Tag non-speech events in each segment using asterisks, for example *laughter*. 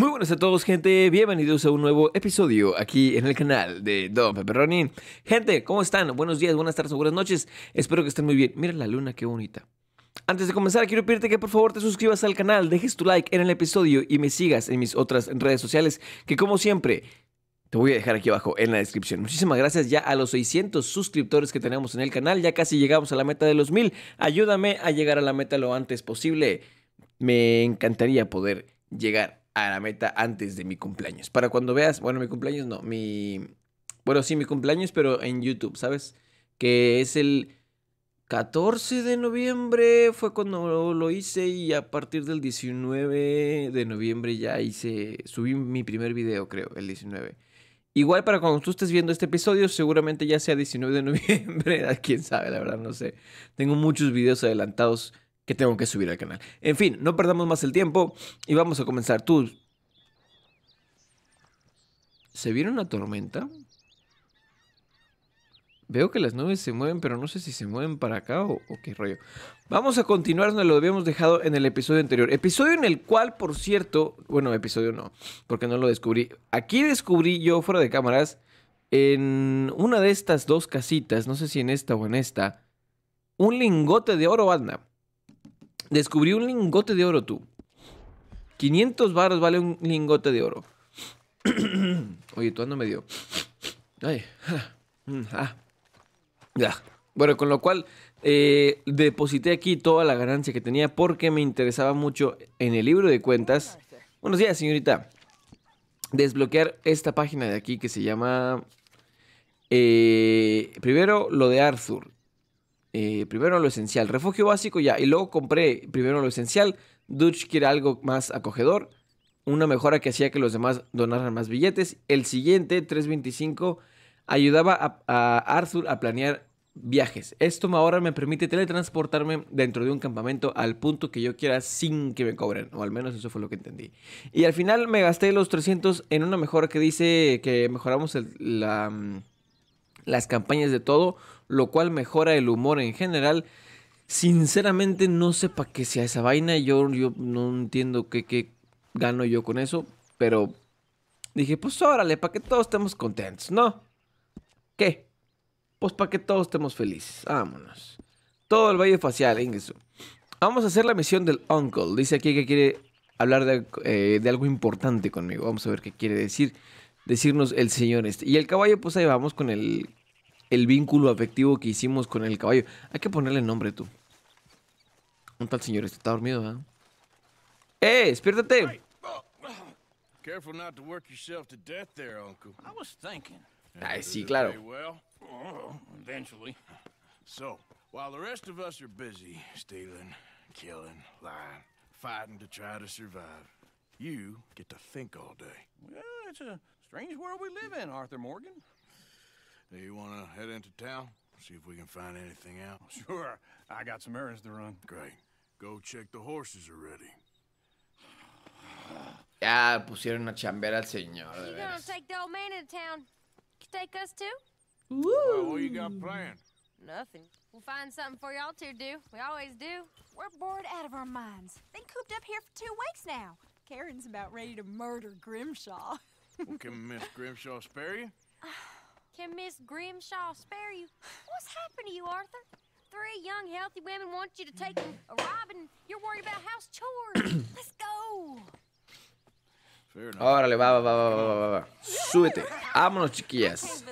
Muy buenas a todos, gente. Bienvenidos a un nuevo episodio aquí en el canal de Don Pepperoni. Gente, ¿cómo están? Buenos días, buenas tardes, buenas noches. Espero que estén muy bien. Mira la luna, qué bonita. Antes de comenzar, quiero pedirte que por favor te suscribas al canal, dejes tu like en el episodio y me sigas en mis otras redes sociales, que como siempre, te voy a dejar aquí abajo en la descripción. Muchísimas gracias ya a los 600 suscriptores que tenemos en el canal. Ya casi llegamos a la meta de los 1000. Ayúdame a llegar a la meta lo antes posible. Me encantaría poder llegar a la meta antes de mi cumpleaños. Para cuando veas, bueno, mi cumpleaños no, mi... Bueno, sí, mi cumpleaños, pero en YouTube, ¿sabes? Que es el 14 de noviembre, fue cuando lo hice y a partir del 19 de noviembre ya hice, subí mi primer video, creo, el 19. Igual para cuando tú estés viendo este episodio, seguramente ya sea 19 de *laughs* noviembre, quién sabe, la verdad no sé. Tengo muchos videos adelantados que tengo que subir al canal. En fin, no perdamos más el tiempo y vamos a comenzar. Tú... ¿Se viene una tormenta? Veo que las nubes se mueven, pero no sé si se mueven para acá o, qué rollo. Vamos a continuar donde lo habíamos dejado en el episodio anterior. Episodio en el cual, por cierto, bueno, episodio no, porque no lo descubrí. Aquí descubrí yo fuera de cámaras, en una de estas dos casitas, no sé si en esta o en esta, un lingote de oro, Adna. Descubrí un lingote de oro, tú. 500 baros vale un lingote de oro. *clears throat* Oye, tú ando medio. Ay. Ah. Bueno, con lo cual eh, deposité aquí toda la ganancia que tenía porque me interesaba mucho en el libro de cuentas. Buenos días, señorita. Desbloquear esta página de aquí que se llama. Eh, primero, lo de Arthur. Eh, primero lo esencial. Refugio básico ya. Y luego compré primero lo esencial. Dutch quiere algo más acogedor. Una mejora que hacía que los demás donaran más billetes. El siguiente, 325, ayudaba a, Arthur a planear viajes. Esto ahora me permite teletransportarme dentro de un campamento al punto que yo quiera sin que me cobren, o al menos eso fue lo que entendí. Y al final me gasté los 300 en una mejora que dice que mejoramos el, la, mm, las campañas de todo, lo cual mejora el humor en general. Sinceramente no sé para qué sea esa vaina, yo, yo no entiendo qué, gano yo con eso, pero dije, pues órale, para que todos estemos contentos, ¿no? ¿Qué? Pues para que todos estemos felices, vámonos. Todo el valle facial, eso. Vamos a hacer la misión del Uncle, dice aquí que quiere hablar de, eh, de, algo importante conmigo, vamos a ver qué quiere decir, decirnos el señor este. Y el caballo, pues ahí vamos con el el vínculo afectivo que hicimos con el caballo. Hay que ponerle nombre tú. Un tal señor este, está dormido, ¿verdad? ¡Eh! ¡Despiértate! Ay, sí, claro. Oh, so, while the rest of us are busy stealing, killing, lying, fighting to try to survive, you get to think all day. Well, it's a strange world we live in, Arthur Morgan. You wanna head into town? See if we can find anything out? Sure. I got some errands to run. Great. Go check the horses are ready. Ya pusieron a chambear al señor. You gonna take the old man into town? You take us too? Woo. Well, what you got planned? Nothing. We'll find something for y'all to do. We always do. We're bored out of our minds. Been cooped up here for two weeks now. Karen's about ready to murder Grimshaw. well, can Miss Grimshaw spare you? Can Miss Grimshaw spare you? What's happened to you, Arthur? Three young, healthy women want you to take a robin. You're worried about house chores. *clears throat* Let's go. Órale, va, va, va, va, va, va, va. Súbete. Vámonos, chiquillas.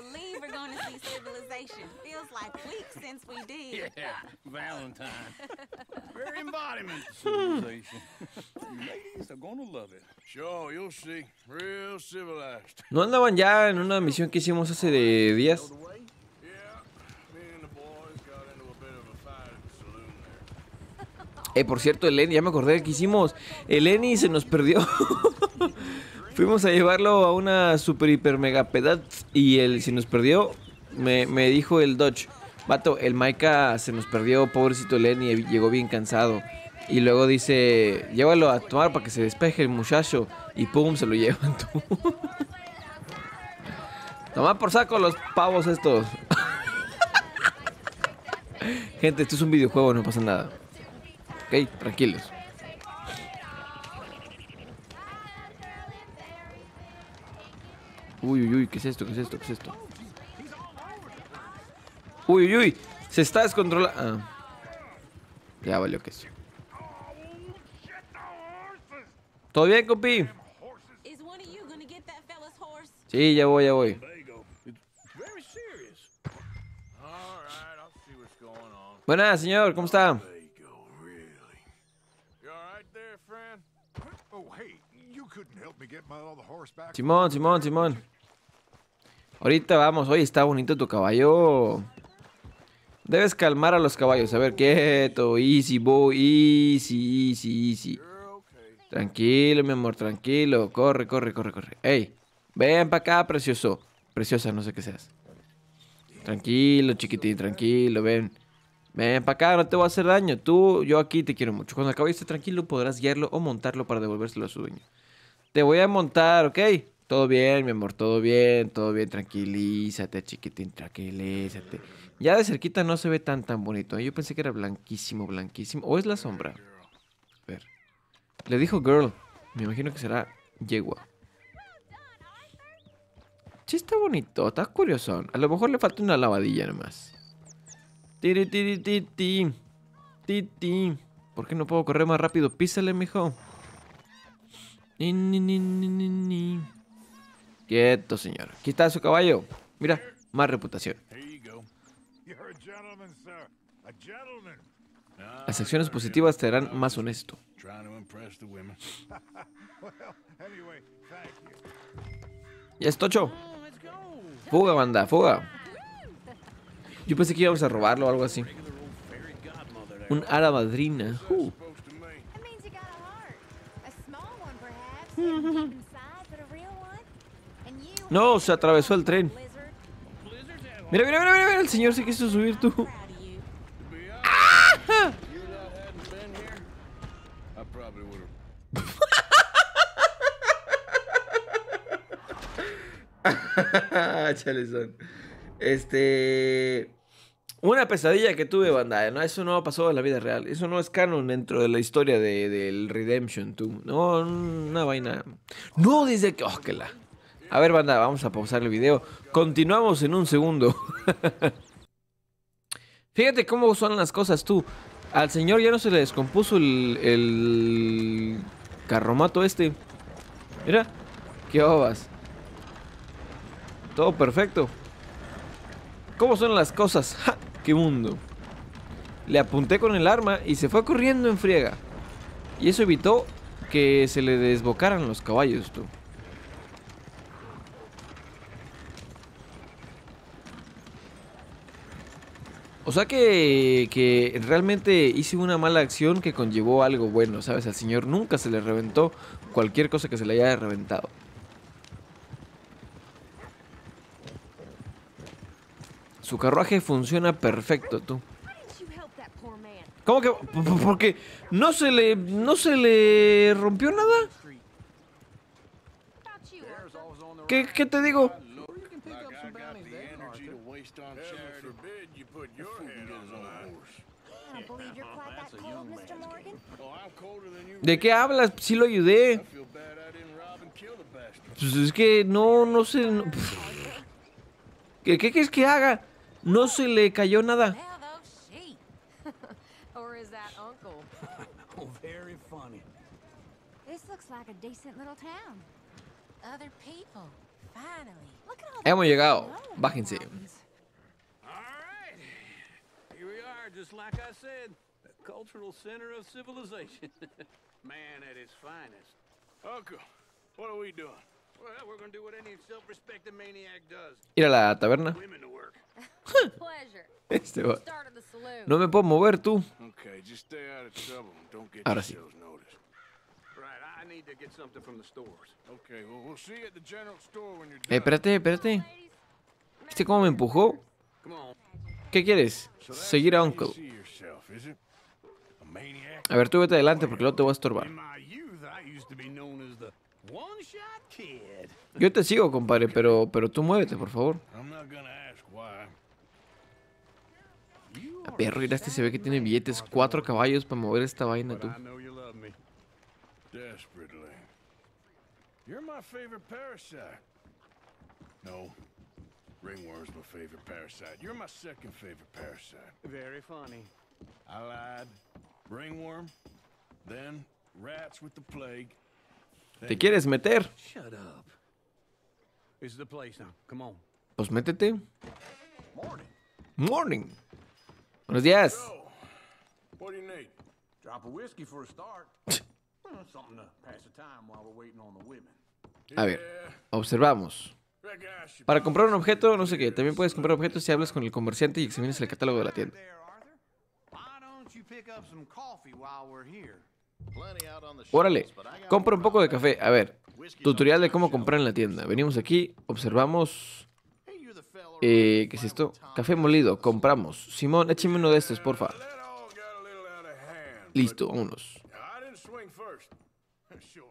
¿No andaban ya en una misión que hicimos hace de días? *laughs* Eh, por cierto, Eleni, ya me acordé que hicimos. Eleni se nos perdió. *laughs* Fuimos a llevarlo a una super hiper mega pedaz y él se nos perdió. Me, me dijo el Dodge. Vato, el Maika se nos perdió, pobrecito Lenny, eh, llegó bien cansado. Y luego dice, llévalo a tomar para que se despeje el muchacho. Y pum, se lo llevan *laughs* tú. Toma por saco los pavos estos. *laughs* Gente, esto es un videojuego, no pasa nada. Ok, tranquilos. Uy, uy, uy, ¿qué es esto? ¿Qué es esto? ¿Qué es esto? Uy, uy, uy. Se está descontrolando. Ah. Ya valió que sí. ¿Todo bien, compi? Sí, ya voy, ya voy. Buenas, señor, ¿cómo está? Simón, Simón, Simón. Ahorita vamos, oye, está bonito tu caballo. Debes calmar a los caballos. A ver, quieto. Easy, boy. Easy, easy, easy. Tranquilo, mi amor, tranquilo. Corre, corre, corre, corre. Ey, ven para acá, precioso. Preciosa, no sé qué seas. Tranquilo, chiquitín, tranquilo, ven. Ven para acá, no te voy a hacer daño. Tú, yo aquí te quiero mucho. Cuando el caballo esté tranquilo, podrás guiarlo o montarlo para devolvérselo a su dueño. Te voy a montar, ¿ok? Todo bien, mi amor, todo bien, todo bien, tranquilízate, chiquitín, tranquilízate. Ya de cerquita no se ve tan tan bonito. ¿eh? Yo pensé que era blanquísimo, blanquísimo. ¿O es la sombra? A ver. Le dijo girl. Me imagino que será yegua. Sí está bonito, está curioso. A lo mejor le falta una lavadilla nomás. Tiri, tiri, titi. Titi. ¿Por qué no puedo correr más rápido? Písale, mijo. Ni, ni, ni, ni, ni. Quieto, señor. Aquí está su caballo. Mira, más reputación. Las ah, acciones positivas te harán más honesto. Ya *laughs* es tocho. Fuga, banda, fuga. Yo pensé que íbamos a robarlo o algo así. Un ara madrina. Uh. No, se atravesó el tren. Mira, mira, mira, mira, el señor se quiso subir tú. *laughs* Este. Una pesadilla que tuve, banda. ¿no? Eso no ha pasado en la vida real. Eso no es canon dentro de la historia de, del Redemption 2. No, una vaina. No, desde que. ¡Oh, la! A ver, banda, vamos a pausar el video. Continuamos en un segundo. *laughs* Fíjate cómo son las cosas tú. Al señor ya no se le descompuso el, carromato este. Mira, qué obas. Todo perfecto. ¿Cómo son las cosas? ¡Ja! ¡Qué mundo! Le apunté con el arma y se fue corriendo en friega. Y eso evitó que se le desbocaran los caballos, tú. O sea que, realmente hice una mala acción que conllevó algo bueno, ¿sabes? Al señor nunca se le reventó cualquier cosa que se le haya reventado. Su carruaje funciona perfecto, tú. ¿Cómo que? Porque no se le. no se le rompió nada. ¿Qué, qué te digo? Oh, ¿De qué hablas? Si lo ayudé. Pues es que no, no sé. ¿Qué, ¿Qué que haga? No se le cayó nada. Hemos llegado. Bájense. just like I said, the cultural center of civilization. *laughs* Man at his finest. Uncle, what are we doing? Well, we're gonna do what any self-respecting maniac does. Ir a la taberna. *laughs* este va. No me puedo mover tú. Okay, just stay out of trouble. Don't get Ahora sí. Eh, espérate, espérate. ¿Viste cómo me empujó? ¿Qué quieres? Seguir a Uncle. A ver, tú vete adelante porque luego te voy a estorbar. Yo te sigo, compadre, pero, pero tú muévete, por favor. A perro, mira, este se ve que tiene billetes, cuatro caballos para mover esta vaina, tú. No. Ringworm's my favorite parasite. You're my second favorite parasite. Very funny. I lied. Ringworm, then rats with the plague. ¿Te quieres meter? Shut up. This is the place now. Come on. Pues métete. Morning. Morning. Buenos días. So, what do you need? Drop a whiskey for a start. Hmm, something to pass the time while we're waiting on the women. A ver, observamos. Para comprar un objeto, no sé qué. También puedes comprar objetos si hablas con el comerciante y examinas el catálogo de la tienda. Órale, compra un poco de café. A ver, tutorial de cómo comprar en la tienda. Venimos aquí, observamos... Eh, ¿Qué es esto? Café molido, compramos. Simón, écheme uno de estos, porfa. Listo, unos. Sure,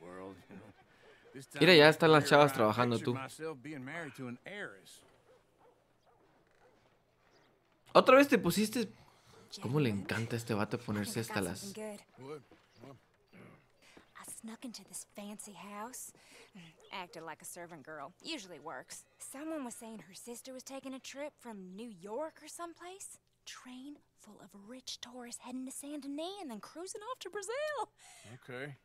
Mira, ya están las chavas trabajando tú. Otra vez te pusiste... ¿Cómo le encanta a este vato ponerse hasta las... snuck into this fancy house. Mm, acted like a servant girl. Usually works. Someone was saying her sister was taking a trip from New York or someplace. Train full of rich tourists heading to San Denis and then cruising off to Brazil. Okay.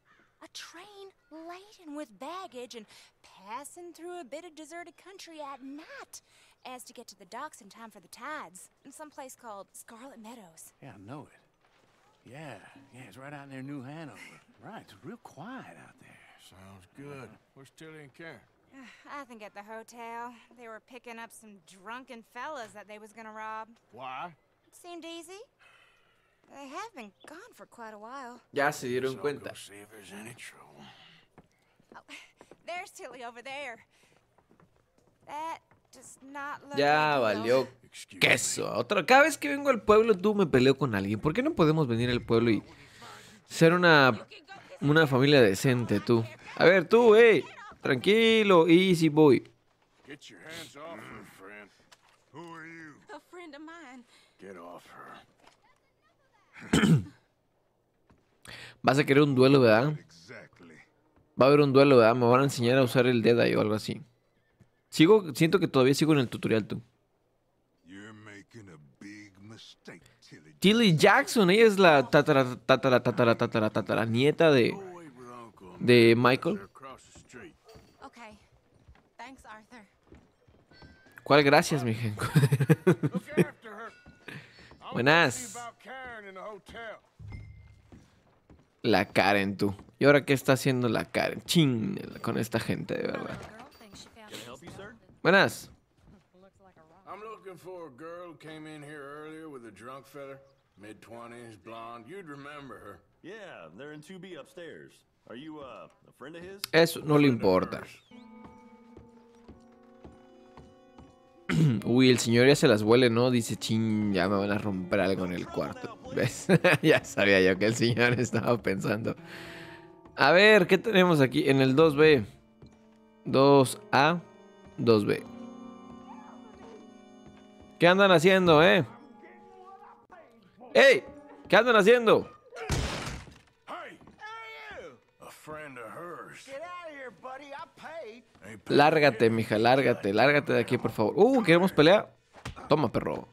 A train laden with baggage and passing through a bit of deserted country at night as to get to the docks in time for the tides in some place called Scarlet Meadows. Yeah, I know it. Yeah, yeah, it's right out near New Hanover. *sighs* right, it's real quiet out there. Sounds good. Where's Tilly and Karen? *sighs* I think at the hotel. They were picking up some drunken fellas that they was gonna rob. Why? It seemed easy. *sighs* Ya se dieron cuenta. Ya valió queso. Otra, cada vez que vengo al pueblo tú me peleo con alguien. ¿Por qué no podemos venir al pueblo y ser una, una familia decente tú? A ver tú, eh, tranquilo, easy boy. Get Who Get off her. *clears throat* Vas a querer un duelo, ¿verdad? Va a haber un duelo, ¿verdad? Me van a enseñar a usar el Dead o algo así. Sigo, siento que todavía sigo en el tutorial tú. Tilly Jackson, ella es la tatara, tatara, tatara, tatara, tatara, nieta de, de Michael. ¿Cuál gracias, mi gente? *laughs* Buenas. La Karen, tú. ¿Y ahora qué está haciendo la Karen? Ching, con esta gente, de verdad. Buenas. I'm looking for a girl who came in here earlier with a drunk fella, mid 20s, blonde. You'd remember her. Yeah, they're in 2B upstairs. Are you uh, a friend of his? Eso no le importa. *clears throat* Uy, el señor ya se las huele, ¿no? Dice, ching, ya me van a romper algo en el cuarto. *laughs* ¿Ves? *laughs* ya sabía yo que el señor *laughs* estaba pensando. A ver, ¿qué tenemos aquí? En el 2B. 2A, 2B. ¿Qué andan haciendo, eh? ¡Ey! ¿Qué andan haciendo? Lárgate, mija, lárgate, lárgate de aquí, por favor. Uh, queremos pelear? Toma, perro.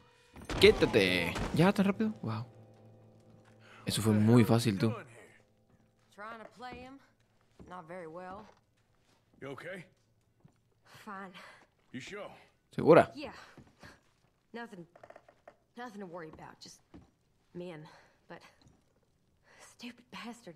Quítate. Ya, tan rápido. Wow. Eso fue muy fácil, tú. ¿Segura? Nothing, nothing to worry men, but bastard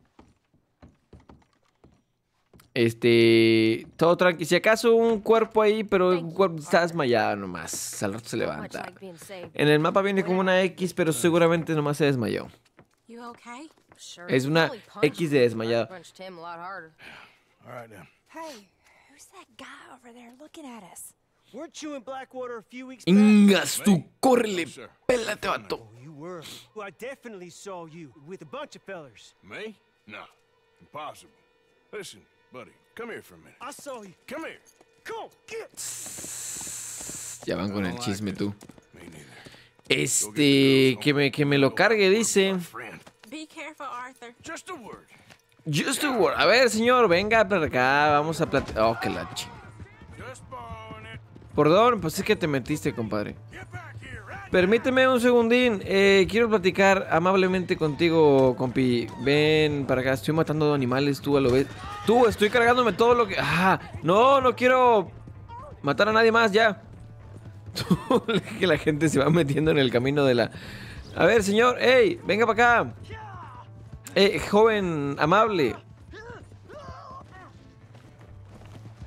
Este, todo tranquilo Si acaso un cuerpo ahí, pero un cuerpo está desmayado nomás. Al rato se levanta. En el mapa viene como una X, pero seguramente nomás se desmayó. Es una X de desmayado. Ingas, tú, córrele, pélate, vato. Me? No. Buddy, come here for a minute. I saw you. Come here. Go, get. Ya van con el chisme tú. Este, que me, que me lo cargue, dice. Be careful, Arthur. Just a word. Just a word. A ver, señor, venga para acá. Vamos a platicar. Oh, que la chingada. Perdón, pues es que te metiste, compadre. Get back here. Permíteme un segundín. Eh, quiero platicar amablemente contigo, compi. Ven para acá. Estoy matando animales, tú a lo ves. Tú, estoy cargándome todo lo que. ¡Ah! No, no quiero matar a nadie más ya. *laughs* que la gente se va metiendo en el camino de la. A ver, señor. ¡Ey! Venga para acá. Eh, joven amable.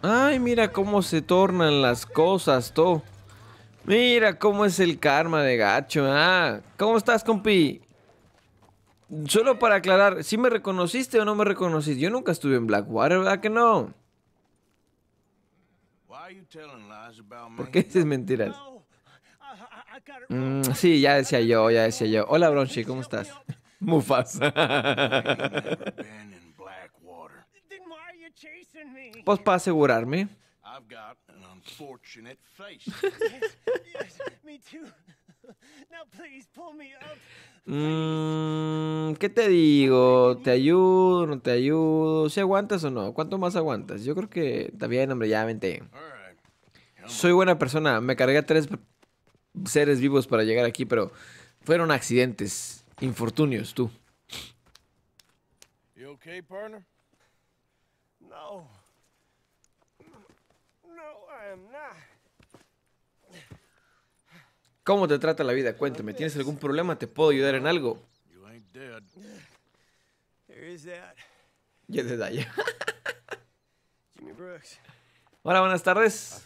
Ay, mira cómo se tornan las cosas, todo. Mira cómo es el karma de gacho. Ah. ¿cómo estás, compi? Solo para aclarar, ¿si me reconociste o no me reconociste? Yo nunca estuve en Blackwater, ¿verdad que no? ¿Por qué dices mentiras? Mm, sí, ya decía yo, ya decía yo. Hola, Bronchi, ¿cómo estás? *laughs* Mufas. *laughs* pues para asegurarme. I've got an unfortunate face. *laughs* yes, me too. *laughs* Now please pull me up. Mm, ¿Qué te digo? ¿Te ayudo? ¿No te ayudo? ¿Si si aguantas o no? ¿Cuánto más aguantas? Yo creo que está bien, hombre, ya vente. Soy buena persona. Me cargué a tres seres vivos para llegar aquí, pero fueron accidentes, infortunios, tú. You okay, partner? No. ¿Cómo te trata la vida? Cuéntame, ¿tienes algún problema? ¿Te puedo ayudar en algo? Ya te da ya. Hola, buenas tardes.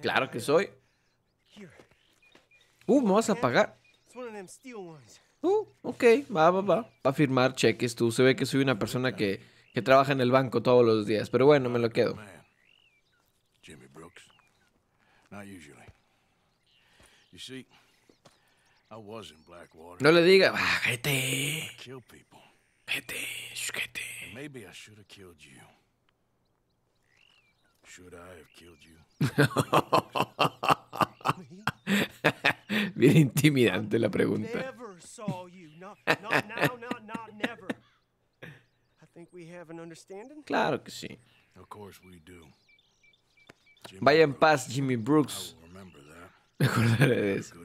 Claro que soy. Uh, me vas a pagar. Uh, ok, va, va, va. Va a firmar cheques tú. Se ve que soy una persona que, que trabaja en el banco todos los días, pero bueno, me lo oh, quedo. Jimmy Brooks. Not usually. You see, I was Blackwater. No le diga, vete. Vete, vete. Maybe I should have killed you. Should I have killed you? *laughs* *laughs* Bien intimidante la pregunta. Claro que sí. Vaya en paz, Jimmy Brooks. *laughs* Me acordaré de eso.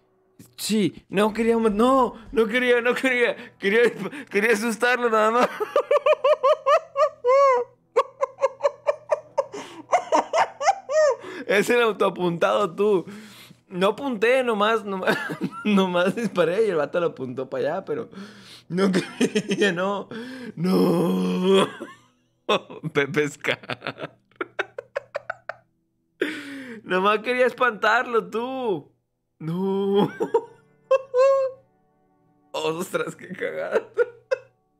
Sí, no quería... no, no quería, no quería, quería, quería asustarlo nada más. Es el autoapuntado tú. No apunté, nomás, nomás, *laughs* nomás disparé y el vato lo apuntó para allá, pero no *laughs* quería, no, no. *laughs* Pepe Nomás quería espantarlo tú. No. *laughs* Ostras, qué cagada.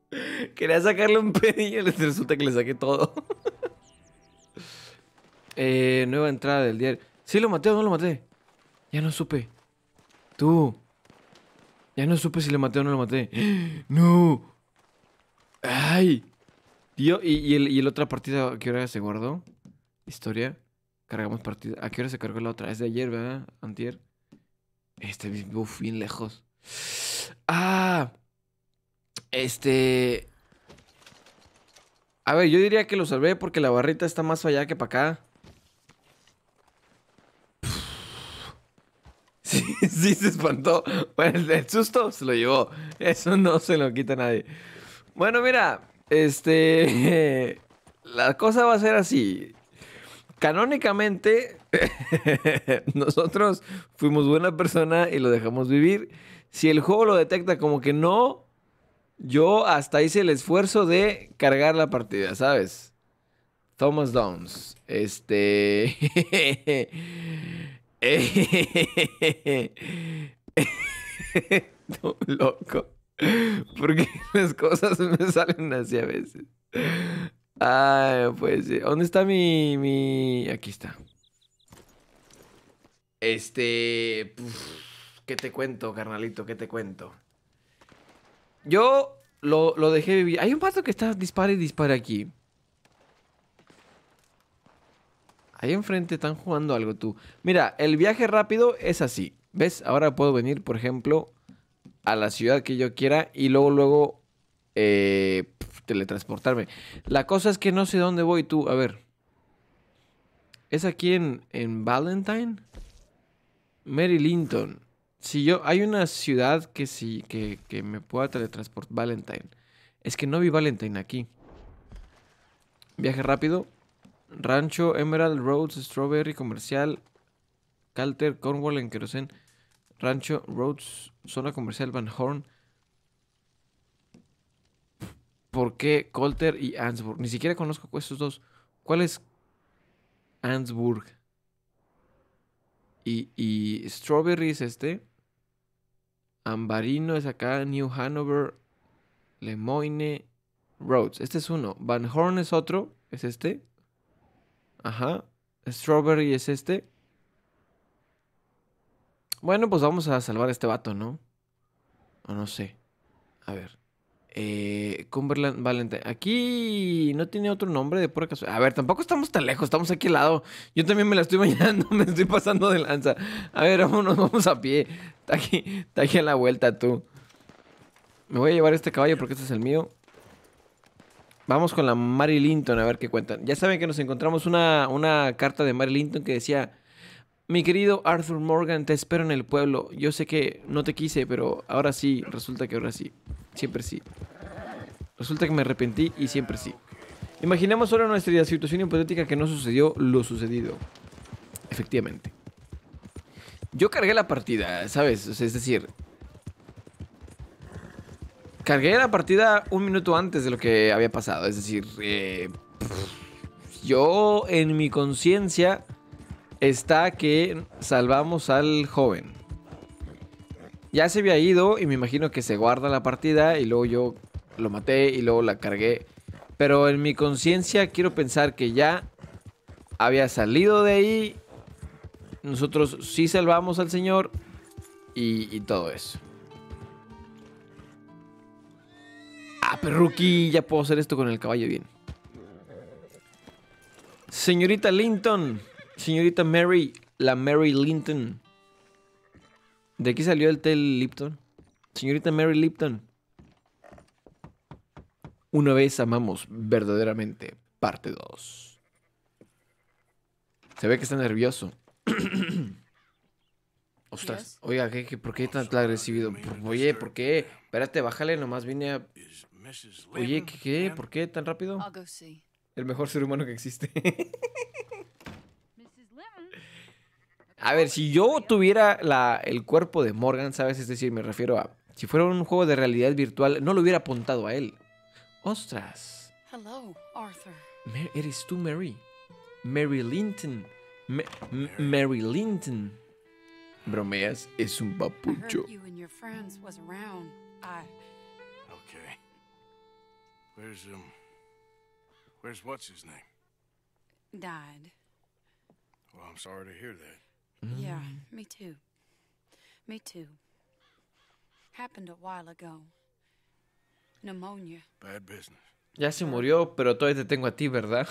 *laughs* Quería sacarle un pedillo y *laughs* resulta que le saqué todo. Eh, nueva entrada del diario. ¿Sí lo maté o no lo maté? Ya no supe. Tú. Ya no supe si le maté o no lo maté. *gasps* ¡No! ¡Ay! Tío, ¿y, el, y el otra partida a qué hora se guardó? Historia. Cargamos partida. ¿A qué hora se cargó la otra? Es de ayer, ¿verdad? Antier. Este mismo, bien lejos. Ah, este. A ver, yo diría que lo salvé porque la barrita está más allá que para acá. *laughs* Sí, sí, se espantó. Bueno, el, susto se lo llevó. Eso no se lo quita nadie. Bueno, mira, este. *laughs* La cosa va a ser así canónicamente, *laughs* nosotros fuimos buena persona y lo dejamos vivir. Si el juego lo detecta como que no, yo hasta hice el esfuerzo de cargar la partida, ¿sabes? Thomas Downs. Este. *laughs* Loco. Porque las cosas me salen así a veces. Ah, pues, eh, ¿dónde está mi, mi...? Aquí está. Este... ¿Qué te cuento, carnalito? ¿Qué te cuento? Yo lo, dejé vivir. Hay un pato que está dispara y dispara aquí. Ahí enfrente están jugando algo tú. Mira, el viaje rápido es así. ¿Ves? Ahora puedo venir, por ejemplo, a la ciudad que yo quiera y luego, luego... Eh, teletransportarme. La cosa es que no sé dónde voy tú. A ver. ¿Es aquí en, Valentine? Mary Linton. Si yo. Hay una ciudad que sí. Que, que me pueda teletransportar. Valentine. Es que no vi Valentine aquí. Viaje rápido. Rancho, Emerald, Roads, Strawberry, Comercial, Calter, Cornwall en Kerosene. Rancho, Roads, Zona Comercial, Van Horn. qué Colter y Ansburg? Ni siquiera conozco estos dos. ¿Cuál es Ansburg? Y, Strawberry es este. Ambarino es acá. New Hanover. Lemoine. Rhodes. Este es uno. Van Horn es otro. Es este. Ajá. Strawberry es este. Bueno, pues vamos a salvar a este vato, ¿no? O no sé. A ver. Eh, Cumberland Valentine. Aquí no tiene otro nombre de por casualidad. A ver, tampoco estamos tan lejos, estamos aquí al lado. Yo también me la estoy bañando, *laughs* me estoy pasando de lanza. A ver, vámonos, vamos a pie. Está aquí, a la vuelta tú. Me voy a llevar este caballo porque este es el mío. Vamos con la Mary Linton a ver qué cuentan. Ya saben que nos encontramos una, una carta de Mary Linton que decía... Mi querido Arthur Morgan, te espero en el pueblo. Yo sé que no te quise, pero ahora sí, resulta que ahora sí. Siempre sí. Resulta que me arrepentí y siempre sí. Imaginemos ahora nuestra situación hipotética que no sucedió lo sucedido. Efectivamente. Yo cargué la partida, ¿sabes? es decir, cargué la partida un minuto antes de lo que había pasado. Es decir, eh, yo en mi conciencia está que salvamos al joven. Ya se había ido y me imagino que se guarda la partida y luego yo lo maté y luego la cargué. Pero en mi conciencia quiero pensar que ya había salido de ahí. Nosotros sí salvamos al Señor y, todo eso. Ah, perruqui, ya puedo hacer esto con el caballo bien. Señorita Linton, señorita Mary, la Mary Linton. ¿De aquí salió el tel Lipton? Señorita Mary Lipton. Una vez amamos verdaderamente, parte 2. Se ve que está nervioso. *clears throat* Ostras, oiga, ¿qué, qué, por qué tan agresivo? Pues, oye, ¿por qué? Espérate, bájale, nomás vine a... Oye, ¿qué, ¿Por qué tan rápido? El mejor ser humano que existe. *laughs* A ver, si yo tuviera la, el cuerpo de Morgan, ¿sabes? Es decir, me refiero a. Si fuera un juego de realidad virtual, no lo hubiera apuntado a él. ¡Ostras! Hello, Arthur. eres tú, Mary. Mary Linton. Mary. Linton. Bromeas, es un papucho. Where's um Where's Yeah, mm. me too. Me too. Happened a while ago. Pneumonia. Bad business. Ya se murió, pero todavía te tengo a ti, ¿verdad?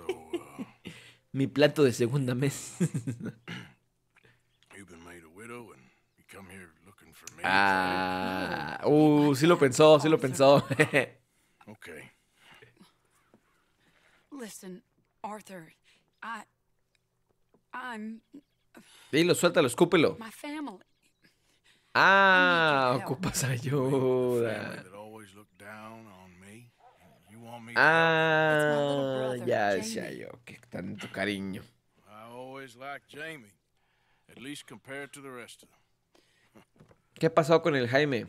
Uh, *laughs* Mi plato de segunda mesa. *laughs* ah, uh, sí lo pensó, sí lo pensó. *laughs* okay. Listen, Arthur, I I'm Dilo, suéltalo, escúpelo. My family. Ah, ocupas ayuda. Ah, ya decía yo que tanto cariño. ¿Qué ha pasado con el Jaime?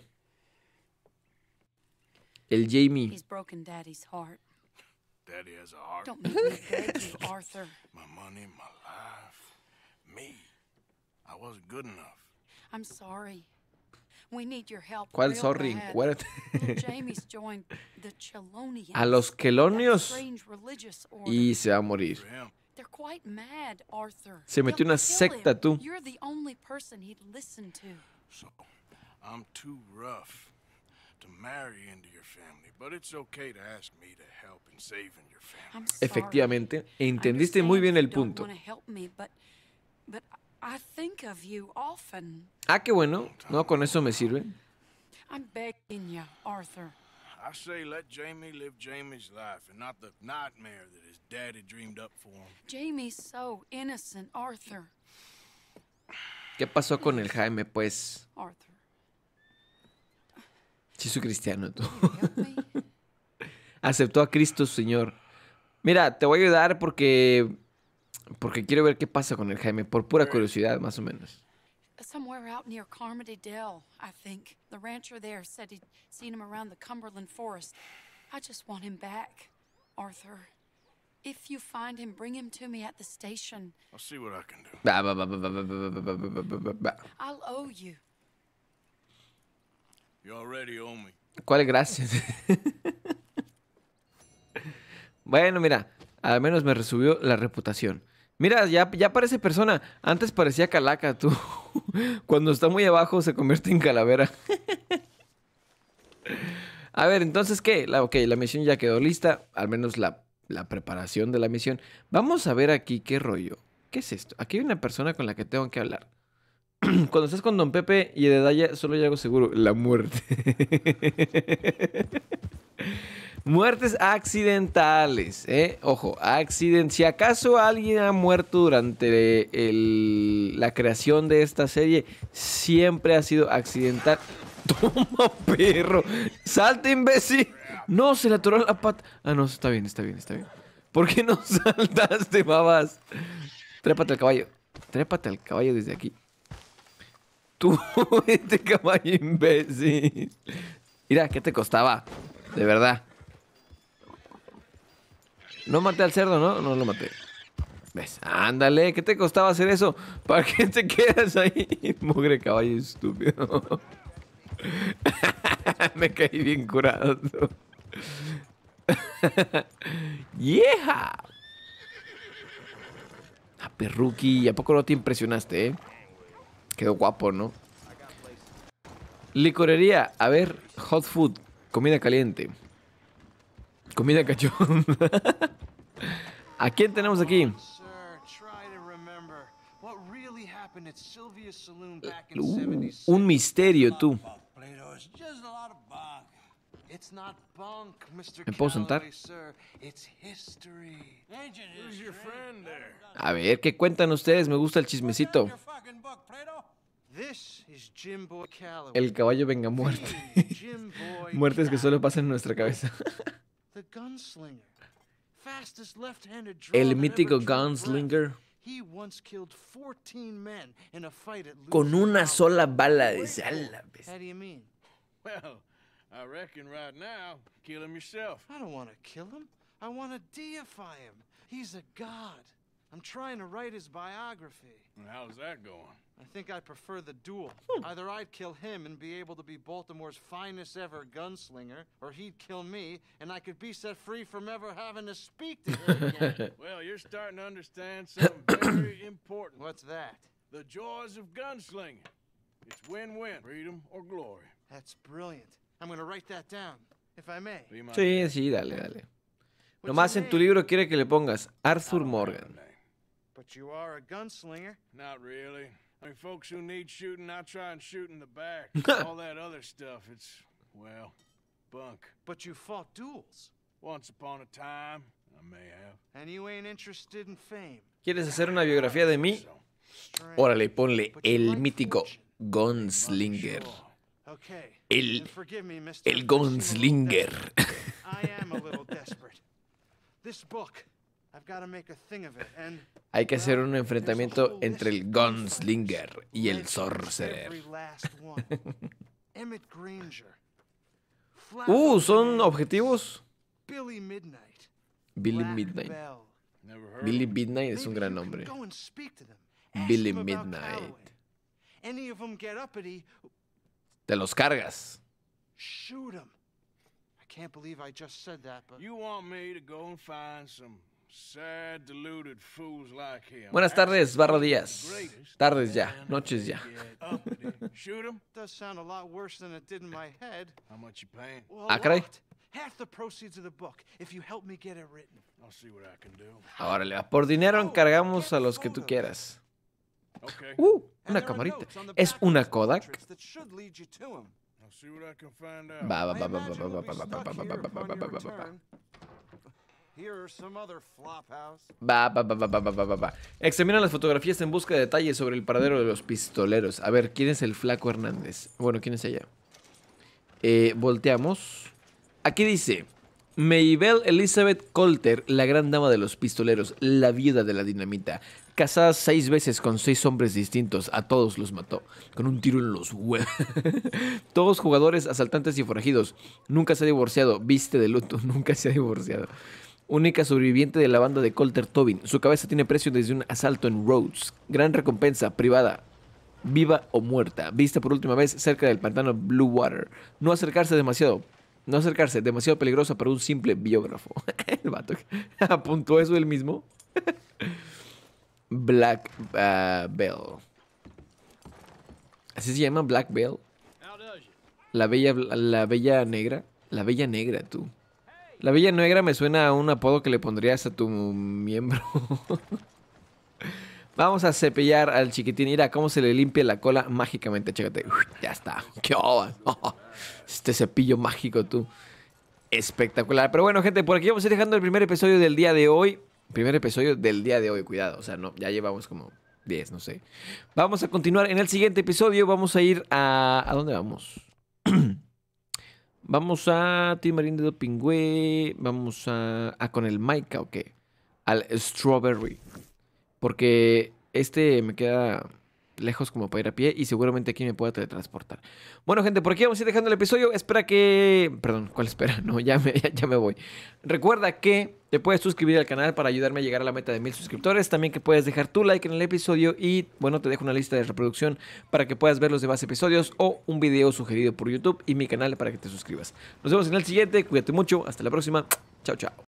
El Jamie. Daddy has a heart. Don't make me beg *laughs* Arthur. My money, my life, me. I wasn't good enough. I'm sorry. We need your help. ¿Cuál sorry? Cuérdate. *laughs* a los Chelonios y se va a morir. Se metió una secta, tú. So, I'm too rough to marry into your family, but it's okay to ask me to help in saving your family. Efectivamente, entendiste muy bien el punto. But, but Ah, qué bueno. No, con eso me sirve. I'm begging you, Arthur. I say let Jamie live Jamie's life and not the nightmare that his daddy dreamed up for him. Jamie's so innocent, Arthur. ¿Qué pasó con el Jaime, pues? Arthur. soy cristiano, tú. *laughs* Aceptó a Cristo, Señor. Mira, te voy a ayudar porque porque quiero ver qué pasa con el Jaime, por pura curiosidad, más o menos. Somewhere out near Carmody Dell, I think. The rancher there said he'd seen him around the Cumberland forest. I just want him back, Arthur. If you find him, bring him to me at the station. I'll see what I can do. I'll owe you. You already owe me. ¿Cuál gracias? bueno, mira, al menos me resubió la reputación. Mira, ya, ya parece persona. Antes parecía calaca, tú. *laughs* Cuando está muy abajo se convierte en calavera. *laughs* A ver, entonces, ¿qué? La, ok, la misión ya quedó lista. Al menos la, preparación de la misión. Vamos a ver aquí qué rollo. ¿Qué es esto? Aquí hay una persona con la que tengo que hablar. *clears throat* Cuando estás con Don Pepe y Daya solo hay algo seguro. La muerte. *laughs* Muertes accidentales, ¿eh? Ojo, accidente. Si acaso alguien ha muerto durante la creación de esta serie, siempre ha sido accidental. *laughs* Toma, perro. Salta, imbécil. No, se le atoró la pata. Ah, no, está bien, está bien, está bien. ¿Por qué no *laughs* saltaste, babas? Trépate al caballo. Trépate al caballo desde aquí. Tú, *laughs* este caballo imbécil. Mira, ¿qué te costaba? De verdad. No maté al cerdo, ¿no? No lo maté. ¿Ves? Ándale, ¿qué te costaba hacer eso? ¿Para qué te quedas ahí? *laughs* Mugre caballo estúpido. *laughs* Me caí bien curado. *laughs* ¡Yeja! ¡Yeah! Ah, perruqui, ¿a poco no te impresionaste, eh? Quedó guapo, ¿no? Licorería, a ver, hot food, comida caliente. Comida cachonda. ¿A quién tenemos aquí? Oh, eh, un misterio, tú. ¿Me puedo sentar? A ver, ¿qué cuentan ustedes? Me gusta el chismecito. El caballo venga muerte. *laughs* Muertes que solo pasan en nuestra cabeza. el mítico gunslinger, con una sola bala, dice, a I reckon right now, kill him yourself. I don't want to kill him. I want to deify him. He's a god. I'm trying to write his biography. How's that going? I think I prefer the duel. Hmm. Either I'd kill him and be able to be Baltimore's finest ever gunslinger, or he'd kill me and I could be set free from ever having to speak to him *laughs* again. well, you're starting to understand something very *coughs* important. What's that? The joys of gunslinging. It's win-win, freedom or glory. That's brilliant. I'm going to write that down, if I may. Sí, sí, dale, dale. Nomás en tu libro quiere que le pongas Arthur Morgan. But you are a gunslinger? Not really. I mean, folks who need shooting, I try and shoot in the back. *laughs* All that other stuff, it's, well, bunk. But you fought duels. Once upon a time, I may have. And you ain't interested in fame. ¿Quieres hacer una biografía de mí? Órale, ponle el mítico Gunslinger. El, el Gunslinger. I am a little *laughs* desperate. This book hay que hacer un enfrentamiento entre el Gunslinger y el Sorcerer. *laughs* uh, ¿son objetivos? Billy Midnight. Billy Midnight. es un gran nombre. Billy Midnight. Em Te los cargas. me to go and find Buenas tardes, Barro Díaz. Tardes ya, noches ya. ah, caray. Ahora, por dinero oh, encargamos a los que tú quieras. Uh, una camarita. ¿Es una Kodak? Em. va, va, va, va, va, va, va, va, Va, va, va, va, va, va, va, va. Examina las fotografías en busca de detalles sobre el paradero de los pistoleros. A ver, ¿quién es el flaco Hernández? Bueno, ¿quién es ella? Eh, volteamos. Aquí dice... Maybell Elizabeth Colter, la gran dama de los pistoleros, la viuda de la dinamita, casada seis veces con seis hombres distintos, a todos los mató, con un tiro en los huevos. *laughs* todos jugadores, asaltantes y forajidos. Nunca se ha divorciado, viste de luto, *laughs* nunca se ha divorciado única sobreviviente de la banda de Colter Tobin. Su cabeza tiene precio desde un asalto en Rhodes. Gran recompensa privada, viva o muerta, vista por última vez cerca del pantano Blue Water. No acercarse demasiado. No acercarse, demasiado peligrosa para un simple biógrafo. *laughs* el vato *laughs* apuntó eso él mismo. *laughs* Black ah, Bell. Así se llama Black Bell. La bella, la bella negra. La bella negra, tú. La Villa Negra me suena a un apodo que le pondrías a tu miembro. *laughs* Vamos a cepillar al chiquitín. Mira cómo se le limpia la cola mágicamente. Chécate. ya está. *laughs* ¡Qué *laughs* este cepillo mágico, tú. Espectacular. Pero bueno, gente, por aquí vamos a ir dejando el primer episodio del día de hoy. Primer episodio del día de hoy, cuidado. O sea, no, ya llevamos como 10, no sé. Vamos a continuar en el siguiente episodio. Vamos a ir a. ¿A dónde vamos? *clears throat* Vamos a Timarín de Pingüe. Vamos a, Ah, con el Maika, ok. Al Strawberry. Porque este me queda lejos como para ir a pie y seguramente aquí me pueda teletransportar. Bueno, gente, por aquí vamos a ir dejando el episodio. Espera que... Perdón, ¿cuál espera? *laughs* No, ya me, ya, me voy. Recuerda que te puedes suscribir al canal para ayudarme a llegar a la meta de mil suscriptores. También que puedes dejar tu like en el episodio y, bueno, te dejo una lista de reproducción para que puedas ver los demás episodios o un video sugerido por YouTube y mi canal para que te suscribas. Nos vemos en el siguiente. Cuídate mucho. Hasta la próxima. Chao, chao.